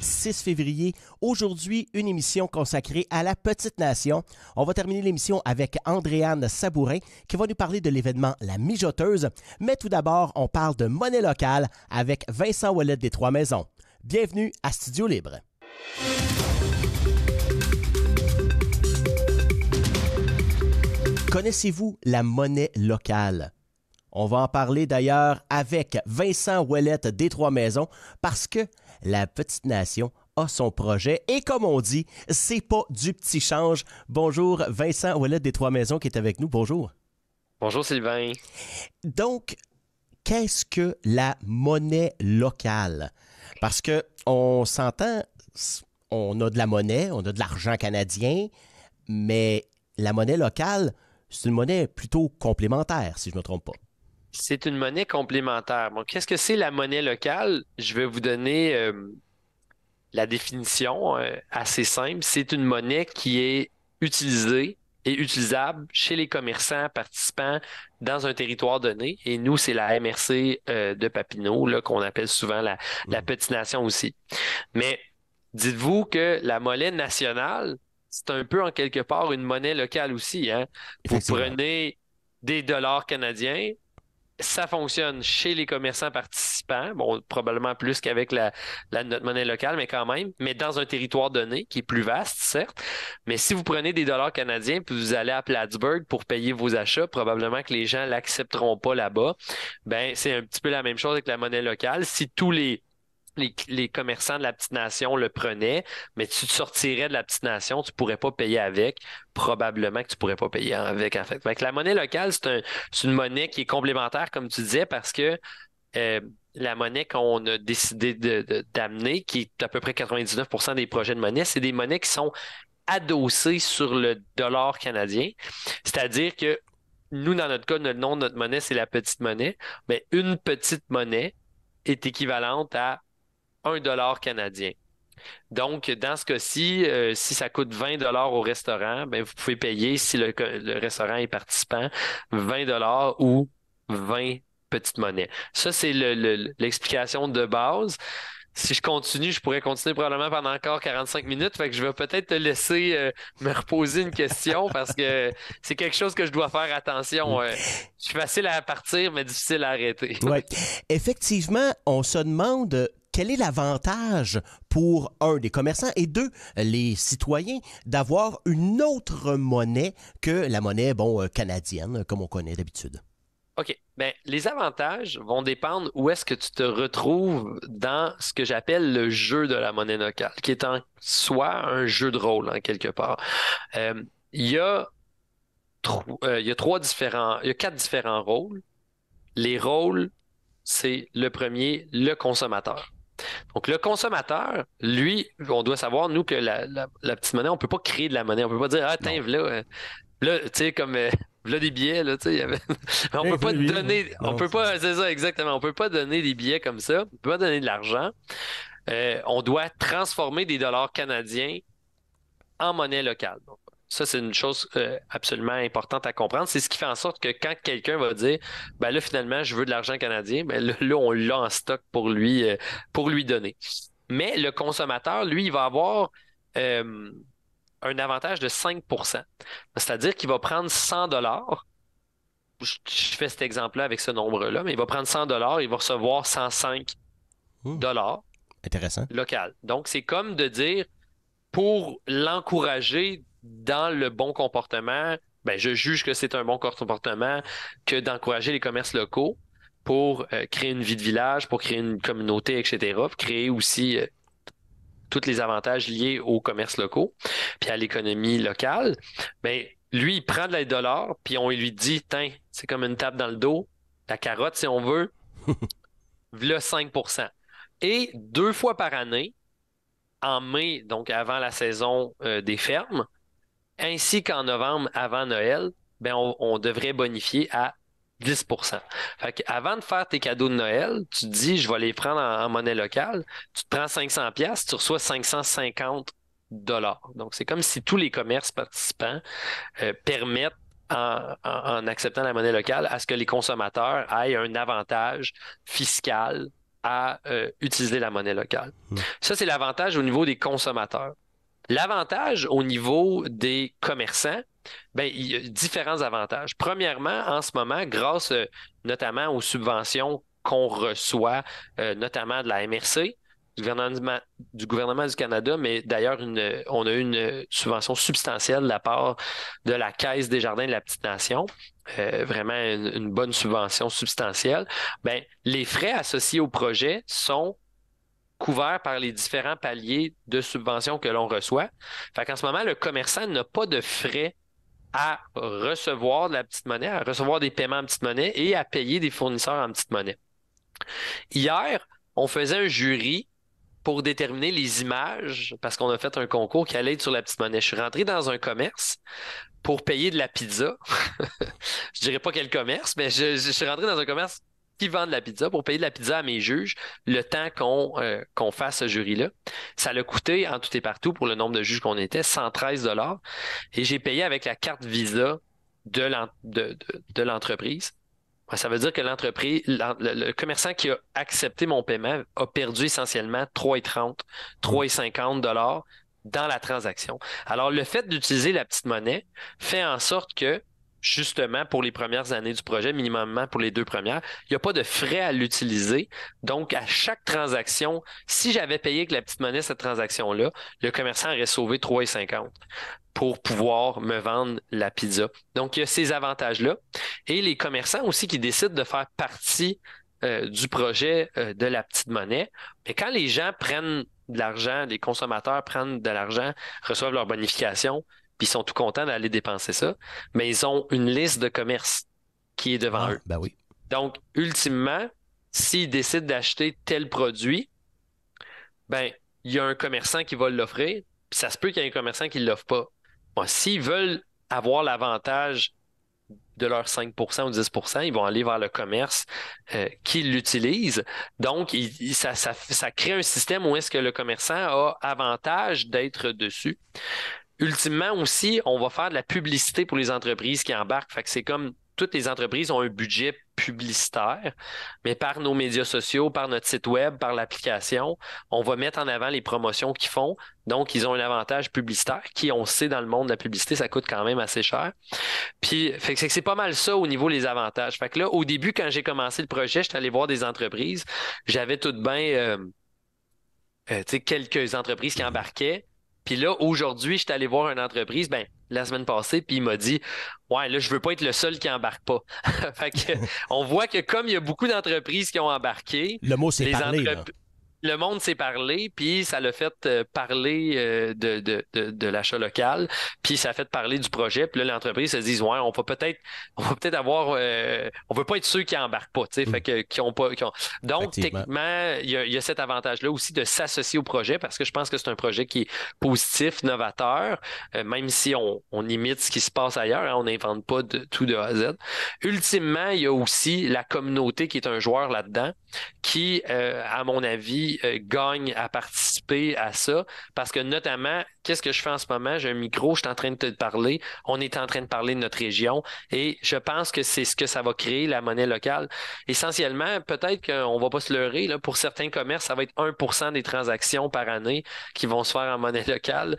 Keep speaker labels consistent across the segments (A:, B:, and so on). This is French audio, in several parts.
A: 6 février. Aujourd'hui, une émission consacrée à la petite nation. On va terminer l'émission avec Andréane Sabourin qui va nous parler de l'événement La Mijoteuse. Mais tout d'abord, on parle de monnaie locale avec Vincent Wallet des Trois Maisons. Bienvenue à Studio Libre. Connaissez-vous la monnaie locale? On va en parler d'ailleurs avec Vincent Ouellette des Trois Maisons parce que la petite nation a son projet. Et comme on dit, c'est pas du petit change. Bonjour, Vincent Ouellet des Trois Maisons qui est avec nous. Bonjour.
B: Bonjour, Sylvain.
A: Donc, qu'est-ce que la monnaie locale? Parce que on s'entend, on a de la monnaie, on a de l'argent canadien, mais la monnaie locale, c'est une monnaie plutôt complémentaire, si je ne me trompe pas
B: c'est une monnaie complémentaire. Bon, qu'est-ce que c'est la monnaie locale? Je vais vous donner euh, la définition euh, assez simple. C'est une monnaie qui est utilisée et utilisable chez les commerçants participants dans un territoire donné. Et nous, c'est la MRC euh, de Papineau, qu'on appelle souvent mm. la, petite nation aussi. Mais dites-vous que la monnaie nationale, c'est un peu en quelque part une monnaie locale aussi. Hein. Vous prenez des dollars canadiens, ça fonctionne chez les commerçants participants, bon, probablement plus qu'avec la, la, notre monnaie locale, mais quand même, mais dans un territoire donné qui est plus vaste, certes. Mais si vous prenez des dollars canadiens puis vous allez à Plattsburgh pour payer vos achats, probablement que les gens l'accepteront pas là-bas. Ben, c'est un petit peu la même chose avec la monnaie locale. Si tous les les, commerçants de la petite nation le prenaient, mais tu te sortirais de la petite nation, tu ne pourrais pas payer avec. Probablement que tu ne pourrais pas payer avec. En fait. la monnaie locale, c'est une monnaie qui est complémentaire, comme tu disais, parce que euh, la monnaie qu'on a décidé d'amener, qui est à peu près 99 des projets de monnaie, c'est des monnaies qui sont adossées sur le dollar canadien. C'est-à-dire que nous, dans notre cas, le nom de notre monnaie, c'est la petite monnaie, mais une petite monnaie est équivalente à dollar canadien. Donc, dans ce cas-ci, euh, si ça coûte 20 dollars au restaurant, ben, vous pouvez payer, si le, restaurant est participant, 20 dollars ou 20 petites monnaies. Ça, c'est l'explication de base. Si je continue, je pourrais continuer probablement pendant encore 45 minutes. Fait que je vais peut-être te laisser euh, me reposer une question parce que c'est quelque chose que je dois faire attention. Euh, je suis facile à partir, mais difficile à arrêter. ouais.
A: Effectivement, on se demande quel est l'avantage pour, un, des commerçants et deux, les citoyens d'avoir une autre monnaie que la monnaie, bon, euh, canadienne, euh, comme on connaît d'habitude?
B: OK. ben les avantages vont dépendre où est-ce que tu te retrouves dans ce que j'appelle le jeu de la monnaie locale, qui est en soi un jeu de rôle, en quelque part. Euh, il y a il y a trois différents, il y a quatre différents rôles. Les rôles, c'est le premier, le consommateur. Donc, le consommateur, lui, on doit savoir, nous, que la, petite monnaie, on ne peut pas créer de la monnaie. On ne peut pas dire, ah, tiens, là, euh, tu sais, comme. Euh, des billets là, tu sais, avait... on eh peut pas donner, on peut pas, c'est ça exactement, on peut pas donner des billets comme ça, on peut pas donner de l'argent. Euh, on doit transformer des dollars canadiens en monnaie locale. Ça, c'est une chose euh, absolument importante à comprendre. C'est ce qui fait en sorte que quand quelqu'un va dire ben là, finalement, je veux de l'argent canadien, ben là, on l'a en stock pour lui, euh, pour lui donner. Mais le consommateur, lui, il va avoir euh, un avantage de 5 C'est-à-dire qu'il va prendre 100 je, je fais cet exemple-là avec ce nombre-là, mais il va prendre 100 il va recevoir 105 dollars. Intéressant. Local. Donc, c'est comme de dire, pour l'encourager dans le bon comportement, ben, je juge que c'est un bon comportement que d'encourager les commerces locaux pour euh, créer une vie de village, pour créer une communauté, etc. pour Créer aussi euh, tous les avantages liés aux commerces locaux, puis à l'économie locale. Mais lui, il prend de l'aide dollar, puis on lui dit, tiens, c'est comme une table dans le dos, la carotte si on veut, le 5 Et deux fois par année, en mai, donc avant la saison euh, des fermes, ainsi qu'en novembre avant Noël, ben on, devrait bonifier à 10 avant de faire tes cadeaux de Noël, tu te dis, je vais les prendre en, monnaie locale, tu te prends 500 pièces, tu reçois 550 dollars. Donc, c'est comme si tous les commerces participants euh, permettent en, acceptant la monnaie locale à ce que les consommateurs aient un avantage fiscal à euh, utiliser la monnaie locale. Hmm. Ça, c'est l'avantage au niveau des consommateurs. L'avantage au niveau des commerçants, ben, il y a différents avantages. Premièrement, en ce moment, grâce euh, notamment aux subventions qu'on reçoit, euh, notamment de la MRC, du gouvernement, du Canada, mais d'ailleurs, on a eu une subvention substantielle de la part de la Caisse des Jardins de la Petite Nation, euh, vraiment une, une, bonne subvention substantielle. Ben, les frais associés au projet sont couvert par les différents paliers de subventions que l'on reçoit. Fait ce moment, le commerçant n'a pas de frais à recevoir de la petite monnaie, à recevoir des paiements en petite monnaie et à payer des fournisseurs en petite monnaie. Hier, on faisait un jury pour déterminer les images, parce qu'on a fait un concours qui allait être sur la petite monnaie. Je suis rentré dans un commerce pour payer de la pizza. je dirais pas quel commerce, mais je suis rentré dans un commerce qui vendent la pizza pour payer de la pizza à mes juges le temps qu'on euh, qu'on fasse ce jury-là. Ça l'a coûté en tout et partout pour le nombre de juges qu'on était, 113 dollars. Et j'ai payé avec la carte Visa de l'entreprise. Ça veut dire que l'entreprise, le, commerçant qui a accepté mon paiement a perdu essentiellement 3,30, 3,50 dans la transaction. Alors, le fait d'utiliser la petite monnaie fait en sorte que justement pour les premières années du projet, minimum pour les deux premières. Il n'y a pas de frais à l'utiliser. Donc, à chaque transaction, si j'avais payé avec la petite monnaie cette transaction-là, le commerçant aurait sauvé 3,50 pour pouvoir me vendre la pizza. Donc, il y a ces avantages-là. Et les commerçants aussi qui décident de faire partie euh, du projet euh, de la petite monnaie. Mais quand les gens prennent de l'argent, les consommateurs prennent de l'argent, reçoivent leur bonification, puis ils sont tout contents d'aller dépenser ça, mais ils ont une liste de commerce qui est devant ah, eux. Ben Donc, ultimement, s'ils décident d'acheter tel produit, ben, il y a un commerçant qui va l'offrir, puis ça se peut qu'il y ait un commerçant qui ne l'offre pas. s'ils veulent avoir l'avantage de leurs 5 ou 10 ils vont aller vers le commerce euh, qui l'utilise. Donc, ça, crée un système où est-ce que le commerçant a avantage d'être dessus ultimement aussi, on va faire de la publicité pour les entreprises qui embarquent. Fait que c'est comme toutes les entreprises ont un budget publicitaire, mais par nos médias sociaux, par notre site web, par l'application, on va mettre en avant les promotions qu'ils font. Donc, ils ont un avantage publicitaire qui, on sait, dans le monde de la publicité, ça coûte quand même assez cher. Puis, fait que c'est pas mal ça au niveau des avantages. Fait que là, au début, quand j'ai commencé le projet, j'étais allé voir des entreprises. J'avais tout de bien... Euh, euh, quelques entreprises qui embarquaient. Puis là, aujourd'hui, je suis allé voir une entreprise, ben, la semaine passée, puis il m'a dit Ouais, là, je veux pas être le seul qui embarque pas. fait que, on voit que comme il y a beaucoup d'entreprises qui ont embarqué. Le mot, c'est parler le monde s'est parlé, puis ça l'a fait euh, parler euh, de, de, de, l'achat local, puis ça a fait parler du projet. Puis là, l'entreprise se dit Ouais, on va peut-être on va peut-être avoir euh, on veut pas être ceux qui embarquent pas, tu sais, fait mm. que, qui ont pas. Donc, techniquement, il y, a cet avantage-là aussi de s'associer au projet parce que je pense que c'est un projet qui est positif, novateur, même si on, on, imite ce qui se passe ailleurs, hein, on n'invente pas de, tout de A à Z. Ultimement, il y a aussi la communauté qui est un joueur là-dedans, qui, à mon avis, euh, gagne gagnent à participer à ça. Parce que notamment, qu'est-ce que je fais en ce moment? J'ai un micro, je suis en train de te parler. On est en train de parler de notre région. Et je pense que c'est ce que ça va créer, la monnaie locale. Essentiellement, peut-être qu'on ne va pas se leurrer. Là, pour certains commerces, ça va être 1 des transactions par année qui vont se faire en monnaie locale.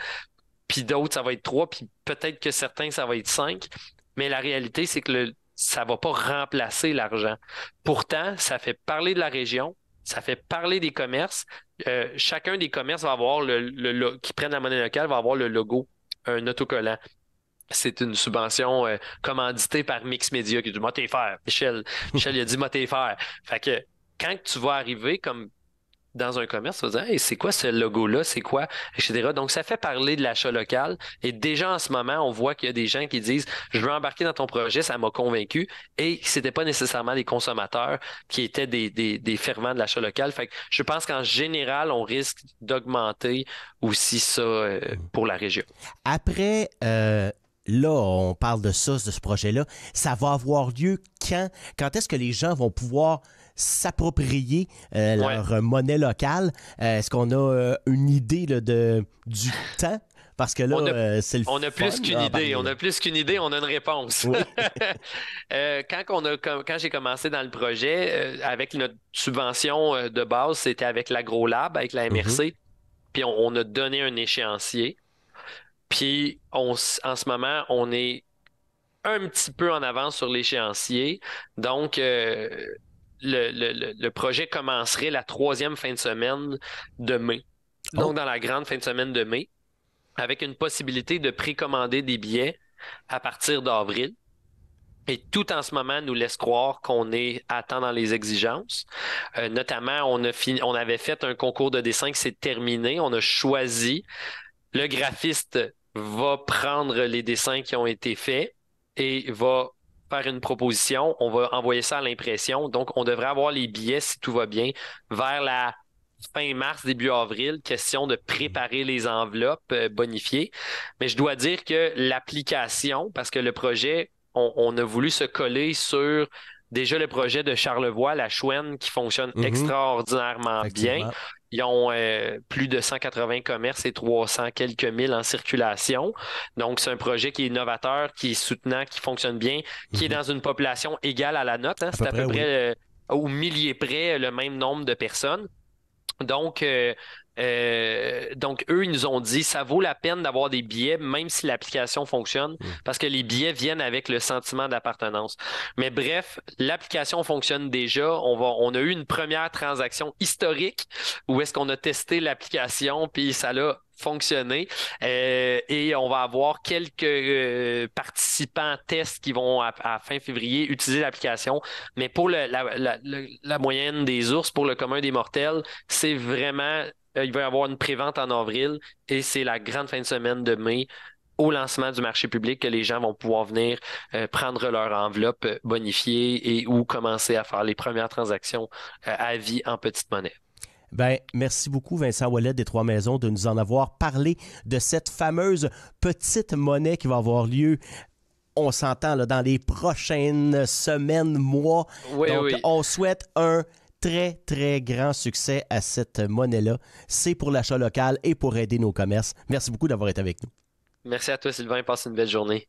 B: Puis d'autres, ça va être 3. Puis peut-être que certains, ça va être 5. Mais la réalité, c'est que le, ça ne va pas remplacer l'argent. Pourtant, ça fait parler de la région, ça fait parler des commerces. Euh, chacun des commerces va avoir le, qui prennent la monnaie locale va avoir le logo, un autocollant. C'est une subvention euh, commanditée par Mix Media qui dit Moi, t'es faire, Michel. Michel il a dit Moi, t'es faire. Fait que quand tu vas arriver comme dans un commerce, c'est quoi ce logo-là, c'est quoi, etc. Donc, ça fait parler de l'achat local. Et déjà en ce moment, on voit qu'il y a des gens qui disent Je veux embarquer dans ton projet, ça m'a convaincu. Et ce n'était pas nécessairement des consommateurs qui étaient des, des, fervents de l'achat local. Fait je pense qu'en général, on risque d'augmenter aussi ça euh, mm. pour la région.
A: Après euh, là, on parle de ça, de ce projet-là. Ça va avoir lieu quand? Quand est-ce que les gens vont pouvoir s'approprier euh, leur monnaie locale. Euh, est-ce qu'on a euh, une idée de, du temps parce que là, c'est le On a plus qu'une
B: idée. On a plus qu'une idée, on a une réponse. quand, quand j'ai commencé dans le projet, avec notre subvention de base, c'était avec l'AgroLab, avec la MRC. Mm-hmm. Puis on, a donné un échéancier. Puis on, en ce moment, on est un petit peu en avance sur l'échéancier. Donc, le, projet commencerait la troisième fin de semaine de mai. Oh. Donc, dans la grande fin de semaine de mai, avec une possibilité de précommander des billets à partir d'avril. Et tout en ce moment nous laisse croire qu'on est à temps dans les exigences. Euh, notamment, on, a on avait fait un concours de dessin qui s'est terminé. On a choisi. Le graphiste va prendre les dessins qui ont été faits et va faire une proposition, on va envoyer ça à l'impression. Donc, on devrait avoir les billets, si tout va bien, vers la fin mars, début avril, question de préparer les enveloppes euh, bonifiées. Mais je dois dire que l'application, parce que le projet, on, a voulu se coller sur déjà le projet de Charlevoix, la Chouenne, qui fonctionne mhm. extraordinairement bien. Ils ont euh, plus de 180 commerces et 300 quelques mille en circulation. Donc, c'est un projet qui est innovateur, qui est soutenant, qui fonctionne bien, qui est mhm. dans une population égale à la nôtre. Hein. C'est à peu près, euh, au millier près le même nombre de personnes. Donc, euh, euh, donc, eux, ils nous ont dit ça vaut la peine d'avoir des billets, même si l'application fonctionne, hmm. parce que les billets viennent avec le sentiment d'appartenance. Mais bref, l'application fonctionne déjà. On, va, on a eu une première transaction historique où est-ce qu'on a testé l'application, puis ça l'a fonctionner. Euh, et on va avoir quelques euh, participants tests qui vont, à, fin février, utiliser l'application. Mais pour la, moyenne des ours, pour le commun des mortels, c'est vraiment, euh, il va y avoir une prévente en avril et c'est la grande fin de semaine de mai au lancement du marché public que les gens vont pouvoir venir prendre leur enveloppe bonifiée et ou commencer à faire les premières transactions à vie en petite monnaie.
A: Ben, merci beaucoup, Vincent Wallet des Trois Maisons, de nous en avoir parlé de cette fameuse petite monnaie qui va avoir lieu on s'entend dans les prochaines semaines, mois. Donc, on souhaite un très, très grand succès à cette monnaie-là. C'est pour l'achat local et pour aider nos commerces. Merci beaucoup d'avoir été avec nous.
B: Merci à toi, Sylvain. Passe une belle journée.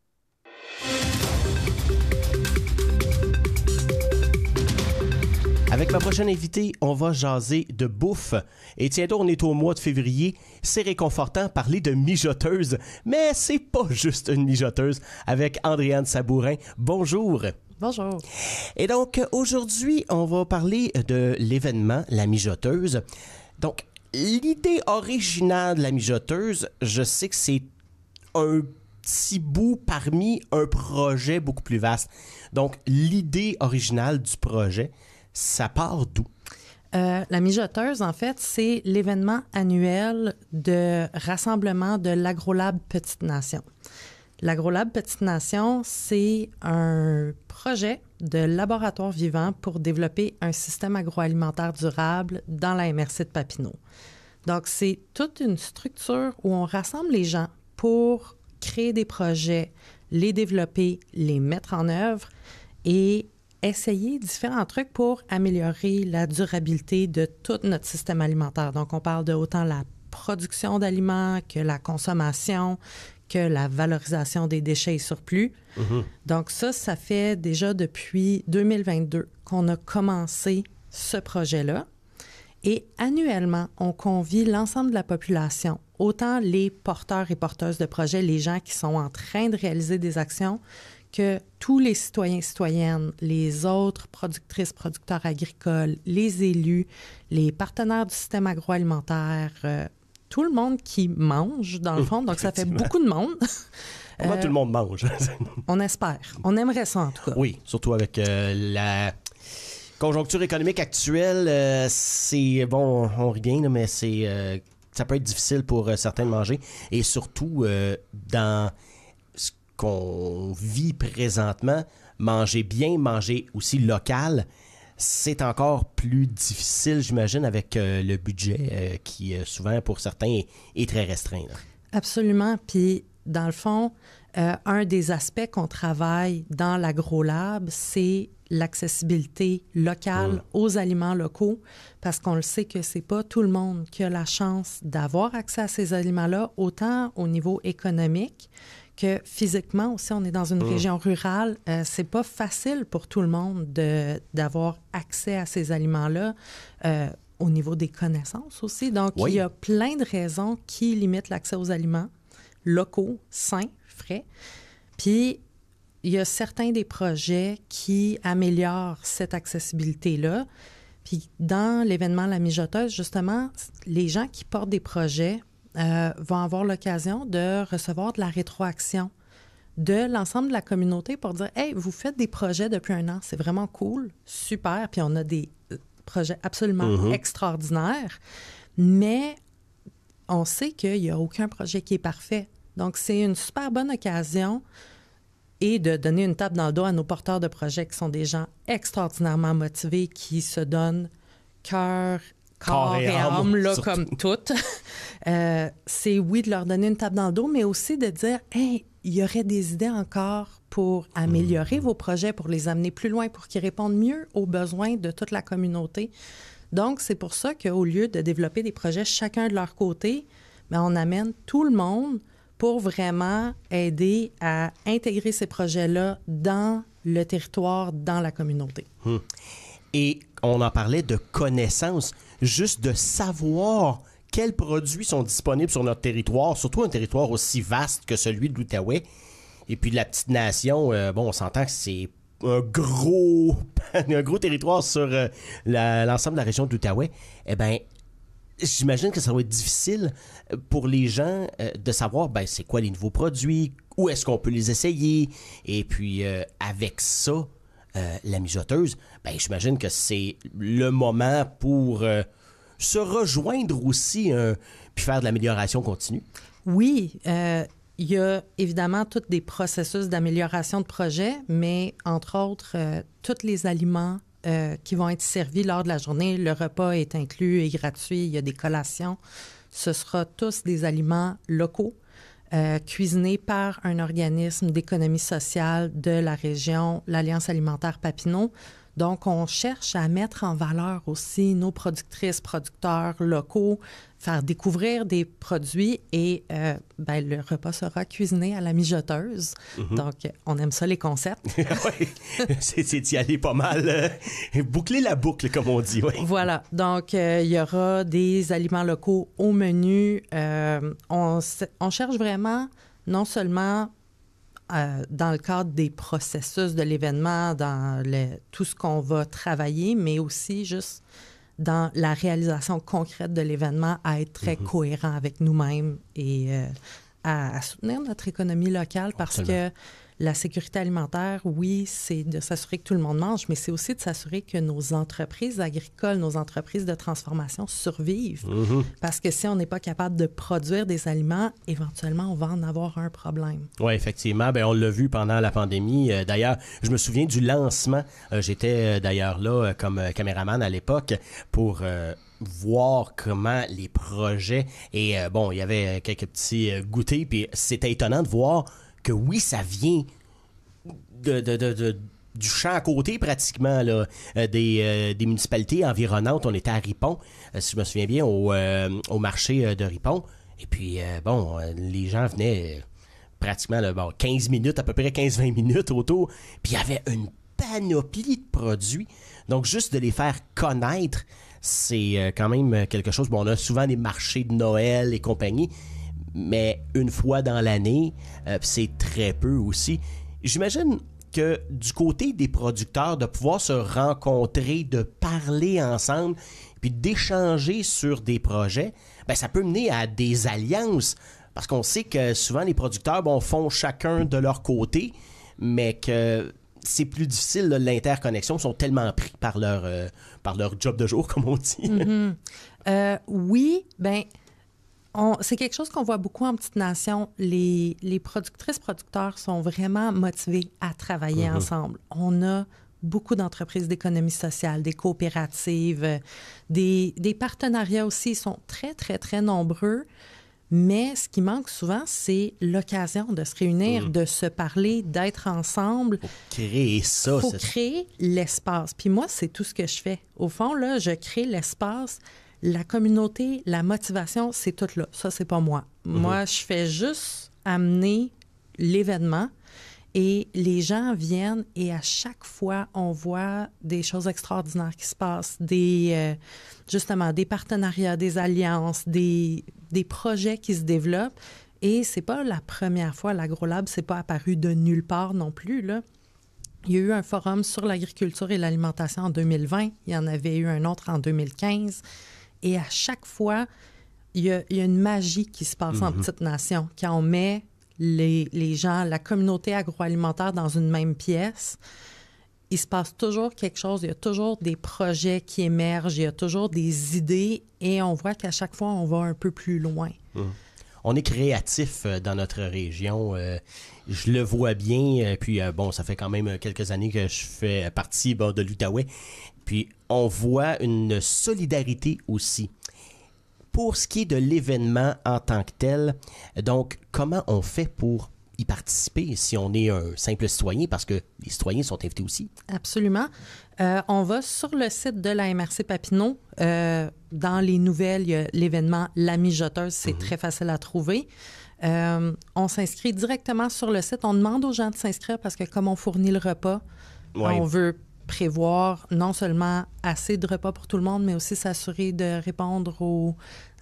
A: Avec ma prochaine invitée, on va jaser de bouffe. Et tiens on est au mois de février. C'est réconfortant parler de mijoteuse, mais c'est pas juste une mijoteuse avec Andréane Sabourin. Bonjour. Bonjour. Et donc, aujourd'hui, on va parler de l'événement La Mijoteuse. Donc, l'idée originale de La Mijoteuse, je sais que c'est un petit bout parmi un projet beaucoup plus vaste. Donc, l'idée originale du projet, ça part d'où?
C: Euh, la mijoteuse, en fait, c'est l'événement annuel de rassemblement de l'AgroLab Petite Nation. L'AgroLab Petite Nation, c'est un projet de laboratoire vivant pour développer un système agroalimentaire durable dans la MRC de Papineau. Donc, c'est toute une structure où on rassemble les gens pour créer des projets, les développer, les mettre en œuvre et essayer différents trucs pour améliorer la durabilité de tout notre système alimentaire. Donc, on parle de autant la production d'aliments que la consommation, que la valorisation des déchets et surplus. Mm-hmm. Donc, ça, ça fait déjà depuis 2022 qu'on a commencé ce projet-là. Et annuellement, on convie l'ensemble de la population, autant les porteurs et porteuses de projets, les gens qui sont en train de réaliser des actions, que tous les citoyens et citoyennes, les autres productrices, producteurs agricoles, les élus, les partenaires du système agroalimentaire, euh, tout le monde qui mange, dans le fond. Donc, ça fait beaucoup de monde. Comment tout le monde
A: mange? Euh, on espère. On aimerait ça, en tout cas. Oui, surtout avec euh, la conjoncture économique actuelle. c'est, bon, on revient, mais c'est, ça peut être difficile pour certains de manger. Et surtout, dans qu'on vit présentement, manger bien, manger aussi local, c'est encore plus difficile, j'imagine, avec euh, le budget euh, qui, euh, souvent, pour certains, est, très restreint.
C: Absolument. Puis, dans le fond, un des aspects qu'on travaille dans l'agrolab, c'est l'accessibilité locale mmh. aux aliments locaux, parce qu'on le sait que c'est pas tout le monde qui a la chance d'avoir accès à ces aliments-là, autant au niveau économique physiquement aussi, on est dans une mm. région rurale. Euh, c'est pas facile pour tout le monde de, d'avoir accès à ces aliments-là. Euh, au niveau des connaissances aussi. Donc, il y a plein de raisons qui limitent l'accès aux aliments locaux, sains, frais. Puis, il y a certains des projets qui améliorent cette accessibilité-là. Puis dans l'événement La Mijoteuse, justement, les gens qui portent des projets euh, vont avoir l'occasion de recevoir de la rétroaction de l'ensemble de la communauté pour dire Hey, vous faites des projets depuis un an, c'est vraiment cool, super, puis on a des euh, projets absolument mhm. extraordinaires, mais on sait qu'il n'y a aucun projet qui est parfait. Donc, c'est une super bonne occasion et de donner une tape dans le dos à nos porteurs de projets qui sont des gens extraordinairement motivés, qui se donnent cœur corps, et, âme, là, comme toutes, euh, c'est oui de leur donner une table dans le dos, mais aussi de dire, hey, il y aurait des idées encore pour améliorer mm. vos projets, pour les amener plus loin, pour qu'ils répondent mieux aux besoins de toute la communauté. Donc, c'est pour ça qu'au lieu de développer des projets chacun de leur côté, bien, on amène tout le monde pour vraiment aider à intégrer ces projets-là dans le territoire, dans la communauté.
A: Hmm. Et on en parlait de connaissances juste de savoir quels produits sont disponibles sur notre territoire, surtout un territoire aussi vaste que celui de l'Outaouais. Et puis la petite nation, euh, bon, on s'entend que c'est un gros, un gros territoire sur euh, l'ensemble de la région de l'Outaouais. Eh bien, j'imagine que ça va être difficile euh, pour les gens de savoir, ben, c'est quoi les nouveaux produits, où est-ce qu'on peut les essayer. Et puis, avec ça, euh, la mijoteuse, ben, j'imagine que c'est le moment pour euh, se rejoindre aussi euh, puis faire de l'amélioration continue.
C: Oui. il y a évidemment tous des processus d'amélioration de projet, mais entre autres, tous les aliments qui vont être servis lors de la journée, le repas est inclus et gratuit, il y a des collations. Ce sera tous des aliments locaux euh, cuisiné par un organisme d'économie sociale de la région, l'Alliance alimentaire Papineau. Donc, on cherche à mettre en valeur aussi nos productrices, producteurs locaux, faire découvrir des produits et euh, ben, le repas sera cuisiné à la mijoteuse. Mm-hmm. Donc, on aime ça, les concepts. oui,
A: c'est d'y aller pas mal. Euh, boucler la boucle, comme on dit. Voilà.
C: Donc, euh, il y aura des aliments locaux au menu. on, cherche vraiment non seulement euh, dans le cadre des processus de l'événement, dans le, tout ce qu'on va travailler, mais aussi juste dans la réalisation concrète de l'événement, à être très mhm. cohérent avec nous-mêmes et euh, à, soutenir notre économie locale parce que la sécurité alimentaire, oui, c'est de s'assurer que tout le monde mange, mais c'est aussi de s'assurer que nos entreprises agricoles, nos entreprises de transformation survivent. Mm-hmm. Parce que si on n'est pas capable de produire des aliments, éventuellement, on va en avoir un problème.
A: Oui, effectivement. Ben, on l'a vu pendant la pandémie. Euh, d'ailleurs, je me souviens du lancement. Euh, j'étais euh, d'ailleurs là comme caméraman à l'époque pour voir comment les projets et bon, il y avait quelques petits goûters puis c'était étonnant de voir que oui, ça vient de, du champ à côté pratiquement euh, euh, des, municipalités environnantes. On était à Ripon, euh, si je me souviens bien, au, marché de Ripon. Et puis, bon, les gens venaient pratiquement bon, 15 minutes, à peu près 15-20 minutes autour. Puis il y avait une panoplie de produits. Donc, juste de les faire connaître, c'est quand même quelque chose. Bon, on a souvent des marchés de Noël et compagnie mais une fois dans l'année, euh, c'est très peu aussi. J'imagine que du côté des producteurs, de pouvoir se rencontrer, de parler ensemble, puis d'échanger sur des projets, ben, ça peut mener à des alliances. Parce qu'on sait que souvent les producteurs bon, font chacun de leur côté, mais que c'est plus difficile l'interconnexion. Ils sont tellement pris par leur, euh, par leur job de jour, comme on dit.
C: Mm-hmm. Euh, oui, ben c'est quelque chose qu'on voit beaucoup en petite nation. Les, productrices, producteurs sont vraiment motivés à travailler mm-hmm. ensemble. On a beaucoup d'entreprises d'économie sociale, des coopératives, euh, des, partenariats aussi. sont très, très, très nombreux. Mais ce qui manque souvent, c'est l'occasion de se réunir, mm-hmm. de se parler, d'être ensemble. Faut
A: créer ça. Faut
C: créer l'espace. Puis moi, c'est tout ce que je fais. Au fond, là, je crée l'espace la communauté, la motivation, c'est tout là. Ça, c'est pas moi. Mhm. Moi, je fais juste amener l'événement et les gens viennent et à chaque fois, on voit des choses extraordinaires qui se passent, des, euh, justement, des partenariats, des alliances, des, projets qui se développent. Et c'est pas la première fois, l'AgroLab, c'est pas apparu de nulle part non plus, là. Il y a eu un forum sur l'agriculture et l'alimentation en 2020. Il y en avait eu un autre en 2015. Et à chaque fois, il y a, une magie qui se passe en mhm. petite nation. Quand on met les, gens, la communauté agroalimentaire dans une même pièce, il se passe toujours quelque chose, il y a toujours des projets qui émergent, il y a toujours des idées et on voit qu'à chaque fois, on va un peu plus loin.
A: Mhm. On est créatif euh, dans notre région. Euh, je le vois bien. Euh, puis, bon, ça fait quand même quelques années que je fais partie de l'Outaouais. Puis on voit une solidarité aussi. Pour ce qui est de l'événement en tant que tel, donc comment on fait pour y participer si on est un simple citoyen, parce que les citoyens sont invités aussi.
C: Absolument. Euh, on va sur le site de la MRC Papineau. Euh, dans les nouvelles, l'événement L'Ami mijoteuse c'est mhm. très facile à trouver. Euh, on s'inscrit directement sur le site. On demande aux gens de s'inscrire parce que comme on fournit le repas, on veut prévoir non seulement assez de repas pour tout le monde, mais aussi s'assurer de répondre aux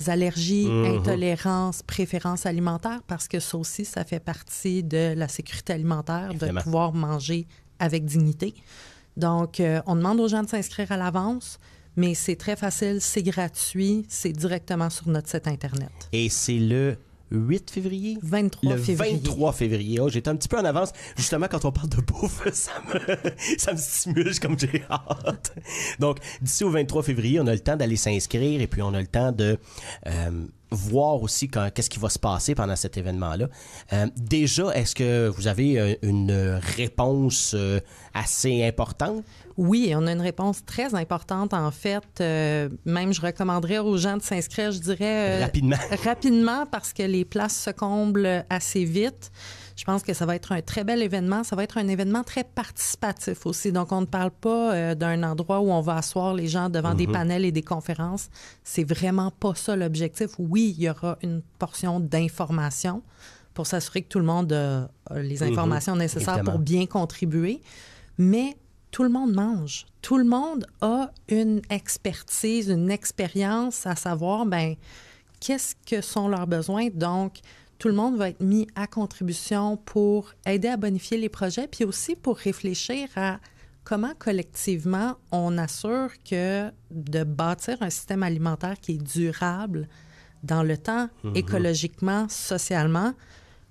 C: allergies, mhm. intolérances, préférences alimentaires, parce que ça aussi, ça fait partie de la sécurité alimentaire, de pouvoir manger avec dignité. Donc, euh, on demande aux gens de s'inscrire à l'avance mais c'est très facile, c'est gratuit, c'est directement sur notre site Internet.
A: Et c'est le 8 février? 23 le février. 23 février. Oh, j'étais un petit peu en avance. Justement, quand on parle de bouffe, ça me, ça me stimule comme j'ai hâte. Donc, d'ici au 23 février, on a le temps d'aller s'inscrire et puis on a le temps de, euh, voir aussi qu'est-ce qui va se passer pendant cet événement-là. Euh, déjà, est-ce que vous avez euh, une réponse euh, assez importante? Oui, on a une réponse
C: très importante en fait. même je recommanderais aux gens de s'inscrire, je dirais rapidement, rapidement parce que les places se comblent assez vite. Je pense que ça va être un très bel événement. Ça va être un événement très participatif aussi. Donc, on ne parle pas euh, d'un endroit où on va asseoir les gens devant des mm-hmm. panels et des conférences. C'est vraiment pas ça l'objectif. Oui, il y aura une portion d'information pour s'assurer que tout le monde euh, a les mm-hmm. informations nécessaires pour bien contribuer. Mais tout le monde mange. Tout le monde a une expertise, une expérience à savoir, ben, qu'est-ce que sont leurs besoins. Donc, tout le monde va être mis à contribution pour aider à bonifier les projets, puis aussi pour réfléchir à comment collectivement on assure que de bâtir un système alimentaire qui est durable dans le temps, mhm. écologiquement, socialement,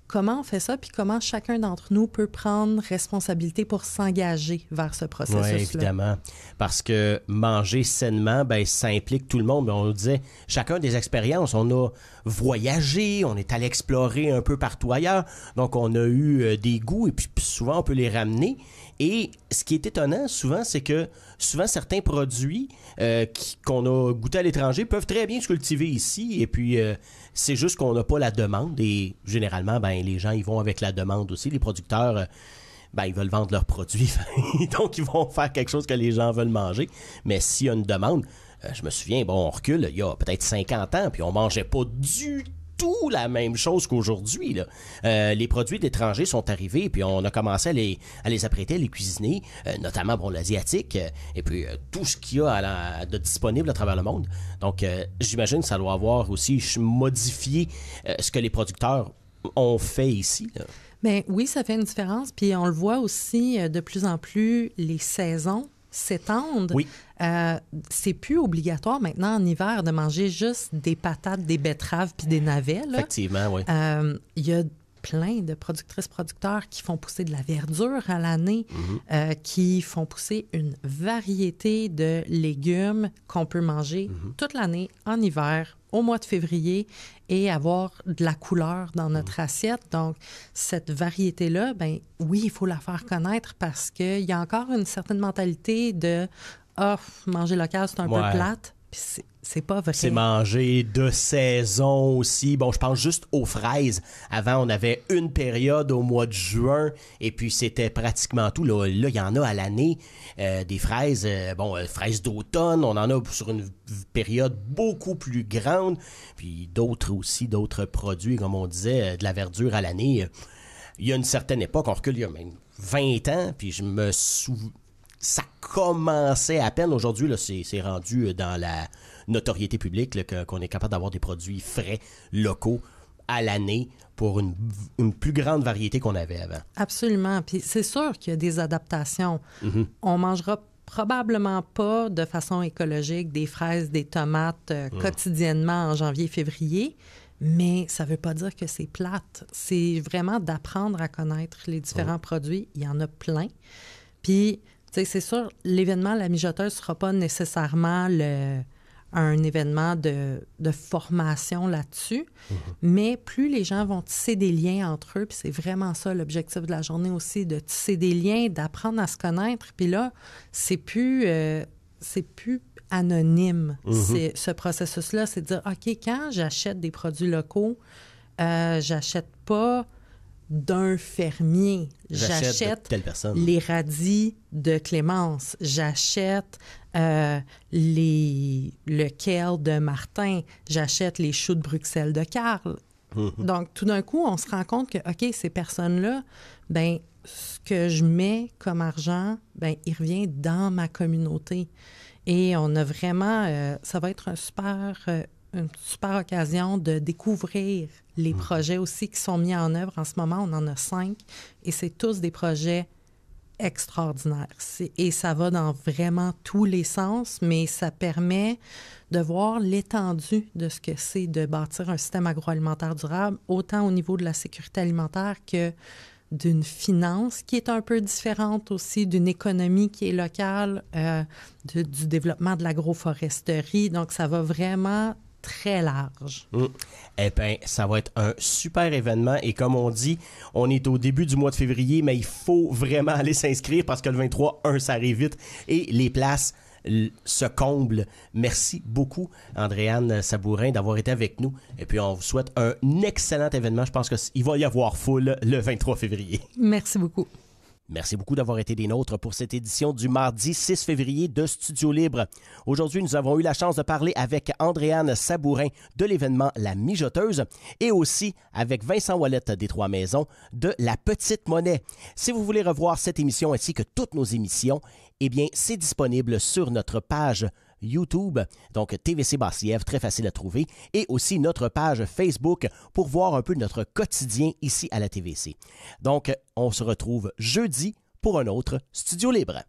C: comment on fait ça, puis comment chacun d'entre nous peut prendre responsabilité pour s'engager vers ce processus-là. Oui, évidemment.
A: Parce que manger sainement, ben, ça implique tout le monde. On disait, chacun des expériences, on a voyagé, on est allé explorer un peu partout ailleurs, donc on a eu euh, des goûts, et puis souvent on peut les ramener. Et ce qui est étonnant souvent, c'est que souvent certains produits euh, qu'on a goûtés à l'étranger peuvent très bien se cultiver ici. Et puis, euh, c'est juste qu'on n'a pas la demande. Et généralement, ben, les gens, ils vont avec la demande aussi. Les producteurs... Euh, ben, ils veulent vendre leurs produits, donc ils vont faire quelque chose que les gens veulent manger. Mais s'il y a une demande, je me souviens, bon, on recule, il y a peut-être 50 ans, puis on mangeait pas du tout tout la même chose qu'aujourd'hui. Euh, les produits d'étrangers sont arrivés, puis on a commencé à les, à les apprêter, à les cuisiner, euh, notamment pour l'asiatique, euh, et puis tout ce qu'il y a de disponible à travers le monde. Donc, j'imagine que ça doit avoir aussi modifié ce que les producteurs ont fait ici. Là.
C: Ben oui, ça fait une différence. Puis on le voit aussi de plus en plus, les saisons s'étendent. Euh, c'est plus obligatoire maintenant en hiver de manger juste des patates, des betteraves puis des navets. Effectivement, oui. Il euh, y a plein de productrices, producteurs qui font pousser de la verdure à l'année, mm-hmm. euh, qui font pousser une variété de légumes qu'on peut manger mm-hmm. toute l'année en hiver au mois de février et avoir de la couleur dans notre mmh. assiette. Donc, cette variété-là, ben oui, il faut la faire connaître parce qu'il y a encore une certaine mentalité de ah, oh, manger local, c'est un peu plate
A: c'est pas C'est mangé de saison aussi. Bon, je pense juste aux fraises. Avant, on avait une période au mois de juin et puis c'était pratiquement tout. Là, il y en a à l'année euh, des fraises, euh, bon, euh, fraises d'automne. On en a sur une période beaucoup plus grande. Puis d'autres aussi, d'autres produits, comme on disait, de la verdure à l'année. Il y a une certaine époque, on recule il y a même 20 ans, puis je me souviens ça commençait à peine. Aujourd'hui, c'est rendu euh, dans la notoriété publique qu'on est capable d'avoir des produits frais, locaux, à l'année pour une, plus grande variété qu'on avait avant.
C: Absolument. Puis c'est sûr qu'il y a des adaptations. On mm-hmm. ne On mangera probablement pas de façon écologique des fraises, des tomates euh, mm. quotidiennement en janvier-février, mais ça ne veut pas dire que c'est plate. C'est vraiment d'apprendre à connaître les différents mm. produits. Il y en a plein. Puis c'est sûr, l'événement La Mijoteuse sera pas nécessairement un événement de, formation là-dessus, mm-hmm. mais plus les gens vont tisser des liens entre eux, puis c'est vraiment ça l'objectif de la journée aussi, de tisser des liens, d'apprendre à se connaître, puis là, c'est plus, euh, c'est plus anonyme, mm-hmm. c'est ce processus-là, c'est dire, OK, quand j'achète des produits locaux, euh, j'achète pas d'un fermier. J'achète les radis de Clémence. J'achète euh, les le kale de Martin. J'achète les choux de Bruxelles de Karl. Mhm. Donc, tout d'un coup, on se rend compte que, OK, ces personnes-là, ben ce que je mets comme argent, ben il revient dans ma communauté. Et on a vraiment, euh, ça va être un super euh, une super occasion de découvrir les mm. projets aussi qui sont mis en œuvre. En ce moment, on en a cinq et c'est tous des projets extraordinaires. Et ça va dans vraiment tous les sens, mais ça permet de voir l'étendue de ce que c'est de bâtir un système agroalimentaire durable, autant au niveau de la sécurité alimentaire que d'une finance qui est un peu différente aussi, d'une économie qui est locale, euh, du développement de l'agroforesterie. Donc, ça va vraiment très large.
A: Hum. Eh bien, ça va être un super événement. Et comme on dit, on est au début du mois de février, mais il faut vraiment aller s'inscrire parce que le 23, 1, ça arrive vite. Et les places se comblent. Merci beaucoup, Andréane Sabourin, d'avoir été avec nous. Et puis, on vous souhaite un excellent événement. Je pense qu'il va y avoir foule le 23 février. Merci beaucoup. Merci beaucoup d'avoir été des nôtres pour cette édition du mardi 6 février de Studio Libre. Aujourd'hui, nous avons eu la chance de parler avec Andréane Sabourin de l'événement La Mijoteuse et aussi avec Vincent Wallette des Trois Maisons de La Petite Monnaie. Si vous voulez revoir cette émission ainsi que toutes nos émissions, eh bien, c'est disponible sur notre page YouTube, donc TVC Bassièvre, très facile à trouver, et aussi notre page Facebook pour voir un peu notre quotidien ici à la TVC. Donc, on se retrouve jeudi pour un autre Studio Libre.